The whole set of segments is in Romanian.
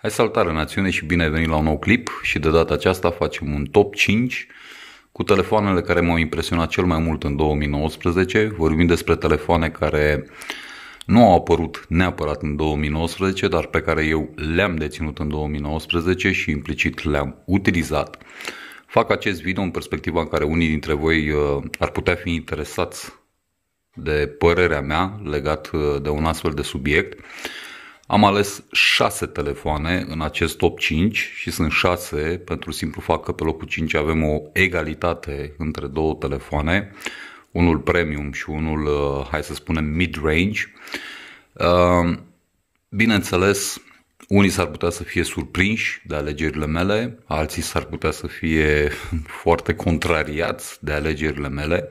Hai salutare națiune și bine ai venit la un nou clip și de data aceasta facem un top 5 cu telefoanele care m-au impresionat cel mai mult în 2019. Vorbim despre telefoane care nu au apărut neapărat în 2019, dar pe care eu le-am deținut în 2019 și implicit le-am utilizat. Fac acest video în perspectiva în care unii dintre voi uh, ar putea fi interesați de părerea mea legat uh, de un astfel de subiect am ales 6 telefoane în acest top 5 și sunt 6 pentru simplu fapt că pe locul 5 avem o egalitate între două telefoane, unul premium și unul, uh, hai să spunem, mid-range. Uh, bineînțeles, unii s-ar putea să fie surprinși de alegerile mele, alții s-ar putea să fie foarte contrariați de alegerile mele,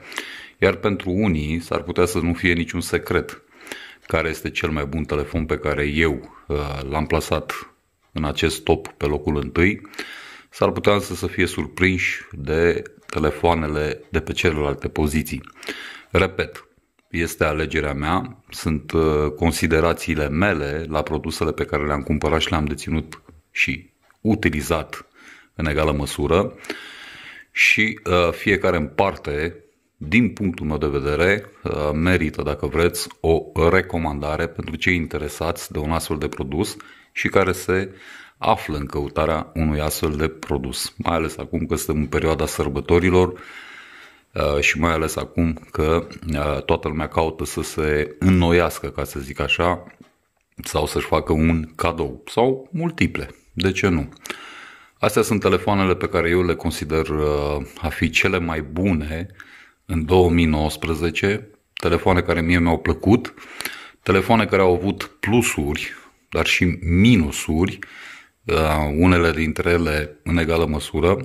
iar pentru unii s-ar putea să nu fie niciun secret care este cel mai bun telefon pe care eu uh, l-am plasat în acest top pe locul întâi, s-ar putea însă să fie surprinși de telefoanele de pe celelalte poziții. Repet, este alegerea mea, sunt uh, considerațiile mele la produsele pe care le-am cumpărat și le-am deținut și utilizat în egală măsură și uh, fiecare în parte din punctul meu de vedere, uh, merită, dacă vreți, o recomandare pentru cei interesați de un astfel de produs și care se află în căutarea unui astfel de produs, mai ales acum că suntem în perioada sărbătorilor uh, și mai ales acum că uh, toată lumea caută să se înnoiască, ca să zic așa, sau să-și facă un cadou sau multiple, de ce nu? Astea sunt telefoanele pe care eu le consider a fi cele mai bune uh, în 2019, telefoane care mie mi-au plăcut, telefoane care au avut plusuri, dar și minusuri, uh, unele dintre ele în egală măsură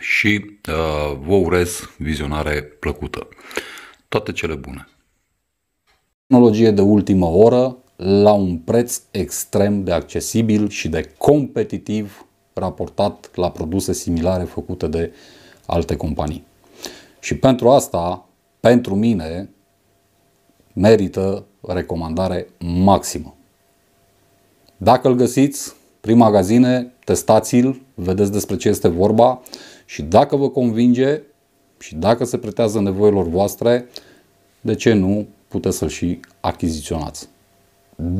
și uh, vă urez vizionare plăcută. Toate cele bune! Tehnologie de ultimă oră la un preț extrem de accesibil și de competitiv raportat la produse similare făcute de alte companii. Și pentru asta, pentru mine, merită recomandare maximă. Dacă îl găsiți prin magazine, testați-l, vedeți despre ce este vorba și dacă vă convinge și dacă se pretează nevoilor voastre, de ce nu puteți să-l și achiziționați.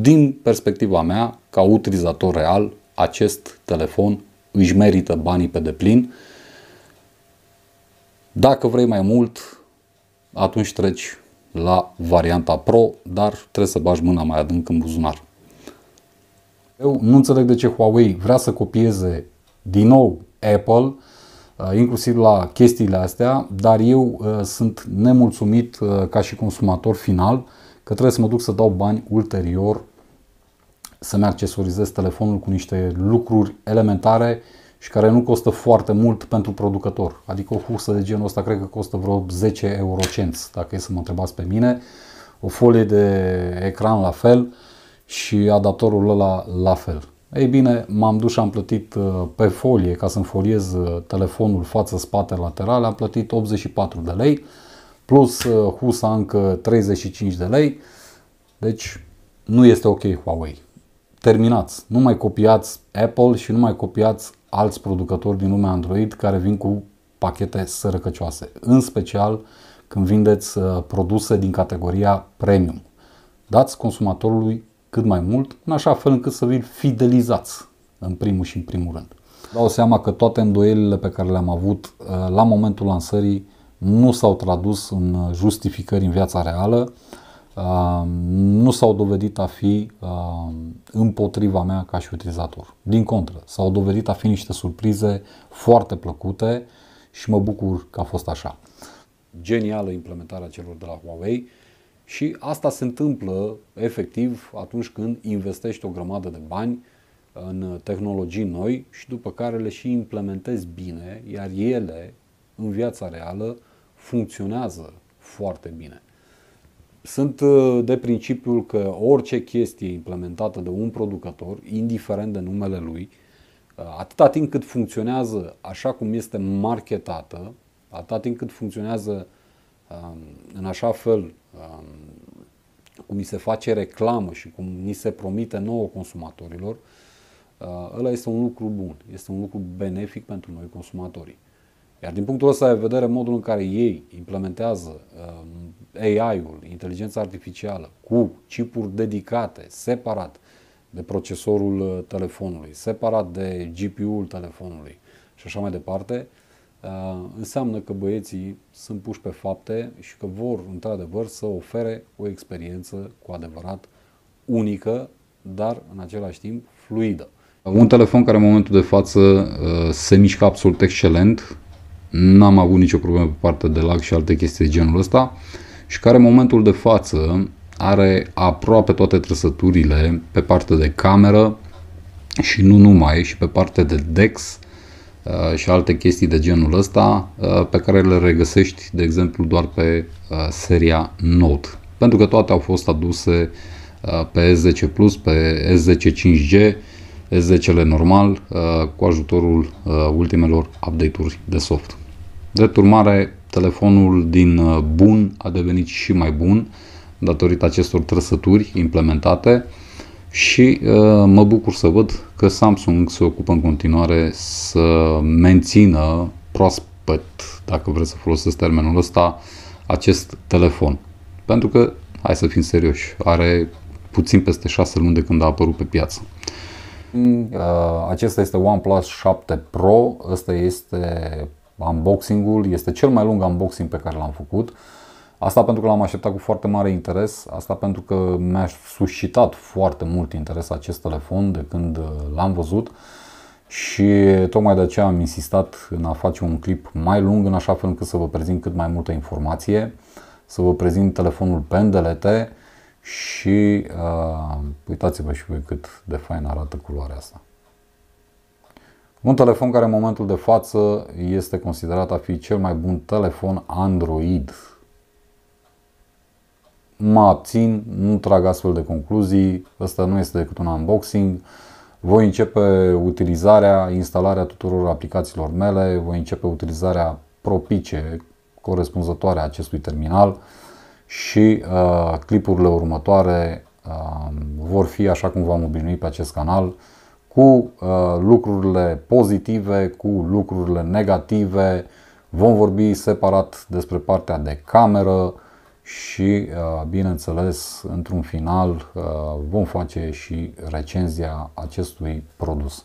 Din perspectiva mea, ca utilizator real, acest telefon își merită banii pe deplin dacă vrei mai mult, atunci treci la varianta Pro, dar trebuie să bagi mâna mai adânc în buzunar. Eu nu înțeleg de ce Huawei vrea să copieze din nou Apple, uh, inclusiv la chestiile astea, dar eu uh, sunt nemulțumit uh, ca și consumator final că trebuie să mă duc să dau bani ulterior să-mi accesorizez telefonul cu niște lucruri elementare și care nu costă foarte mult pentru producător. Adică o husă de genul ăsta cred că costă vreo 10 eurocenți, dacă e să mă întrebați pe mine. O folie de ecran la fel și adaptorul ăla la fel. Ei bine, m-am dus și am plătit uh, pe folie, ca să-mi foliez uh, telefonul față-spate lateral, am plătit 84 de lei, plus husa uh, încă 35 de lei, deci nu este ok Huawei. Terminați, nu mai copiați Apple și nu mai copiați alți producători din lumea Android care vin cu pachete sărăcăcioase, în special când vindeți uh, produse din categoria premium. Dați consumatorului cât mai mult, în așa fel încât să vi fidelizați, în primul și în primul rând. Dau seama că toate îndoielile pe care le-am avut uh, la momentul lansării nu s-au tradus în uh, justificări în viața reală, nu s-au dovedit a fi împotriva mea ca și utilizator. Din contră, s-au dovedit a fi niște surprize foarte plăcute și mă bucur că a fost așa. Genială implementarea celor de la Huawei și asta se întâmplă efectiv atunci când investești o grămadă de bani în tehnologii noi și după care le și implementezi bine, iar ele în viața reală funcționează foarte bine. Sunt uh, de principiul că orice chestie implementată de un producător, indiferent de numele lui, uh, atâta timp cât funcționează așa cum este marketată, atâta timp cât funcționează um, în așa fel um, cum mi se face reclamă și cum ni se promite nouă consumatorilor, uh, ăla este un lucru bun, este un lucru benefic pentru noi consumatorii. Iar din punctul ăsta de vedere, modul în care ei implementează uh, AI-ul, inteligența artificială, cu chipuri dedicate, separat de procesorul uh, telefonului, separat de GPU-ul telefonului și așa mai departe, uh, înseamnă că băieții sunt puși pe fapte și că vor, într-adevăr, să ofere o experiență cu adevărat unică, dar în același timp fluidă. Un telefon care în momentul de față se mișcă absolut excelent, n-am avut nicio problemă pe partea de lag și alte chestii de genul ăsta și care în momentul de față are aproape toate trăsăturile pe partea de cameră și nu numai, și pe partea de DeX uh, și alte chestii de genul ăsta uh, pe care le regăsești, de exemplu, doar pe uh, seria Note. Pentru că toate au fost aduse pe S10 Plus, pe S10 5G, S10-le normal, cu ajutorul ultimelor update-uri de soft. Drept urmare, telefonul din uh, bun a devenit și mai bun datorită acestor trăsături implementate și uh, mă bucur să văd că Samsung se ocupă în continuare să mențină proaspăt, dacă vreți să folosesc termenul ăsta, acest telefon. Pentru că, hai să fim serioși, are puțin peste 6 luni de când a apărut pe piață. Mm, uh, acesta este OnePlus 7 Pro, ăsta este unboxing-ul, este cel mai lung unboxing pe care l-am făcut. Asta pentru că l-am așteptat cu foarte mare interes, asta pentru că mi-a suscitat foarte mult interes acest telefon de când uh, l-am văzut și tocmai de aceea am insistat în a face un clip mai lung în așa fel încât să vă prezint cât mai multă informație, să vă prezint telefonul pe și uh, uitați-vă și voi cât de fain arată culoarea asta. Un telefon care în momentul de față este considerat a fi cel mai bun telefon Android. Mă abțin, nu trag astfel de concluzii, ăsta nu este decât un unboxing. Voi începe utilizarea, instalarea tuturor aplicațiilor mele, voi începe utilizarea propice corespunzătoare a acestui terminal și uh, clipurile următoare uh, vor fi așa cum v-am obișnuit pe acest canal cu uh, lucrurile pozitive, cu lucrurile negative. Vom vorbi separat despre partea de cameră și, uh, bineînțeles, într-un final uh, vom face și recenzia acestui produs.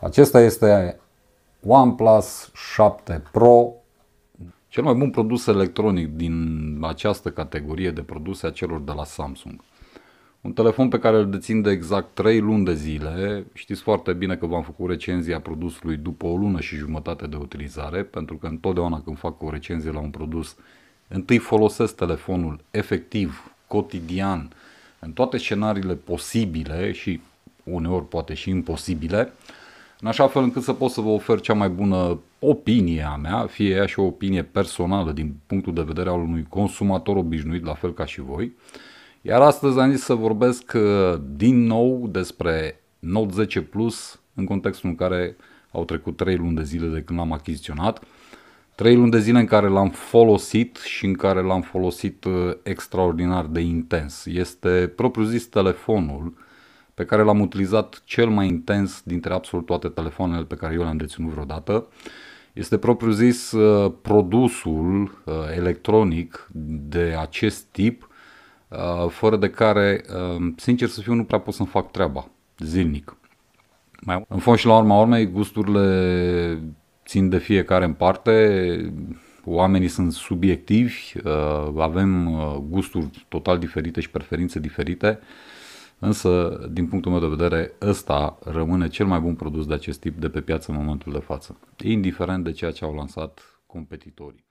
Acesta este OnePlus 7 Pro, cel mai bun produs electronic din această categorie de produse a celor de la Samsung. Un telefon pe care îl dețin de exact 3 luni de zile, știți foarte bine că v-am făcut recenzia produsului după o lună și jumătate de utilizare, pentru că întotdeauna când fac o recenzie la un produs, întâi folosesc telefonul efectiv, cotidian, în toate scenariile posibile și uneori poate și imposibile, în așa fel încât să pot să vă ofer cea mai bună opinie a mea, fie ea și o opinie personală din punctul de vedere al unui consumator obișnuit, la fel ca și voi, iar astăzi am zis să vorbesc uh, din nou despre Note 10 Plus în contextul în care au trecut 3 luni de zile de când l-am achiziționat. 3 luni de zile în care l-am folosit și în care l-am folosit uh, extraordinar de intens. Este propriu zis telefonul pe care l-am utilizat cel mai intens dintre absolut toate telefoanele pe care eu le-am deținut vreodată. Este propriu zis uh, produsul electronic de acest tip Uh, fără de care, uh, sincer să fiu, nu prea pot să-mi fac treaba zilnic. Mai, în fond și la urma urmei, gusturile țin de fiecare în parte, oamenii sunt subiectivi, uh, avem gusturi total diferite și preferințe diferite, însă, din punctul meu de vedere, ăsta rămâne cel mai bun produs de acest tip de pe piață în momentul de față, indiferent de ceea ce au lansat competitorii.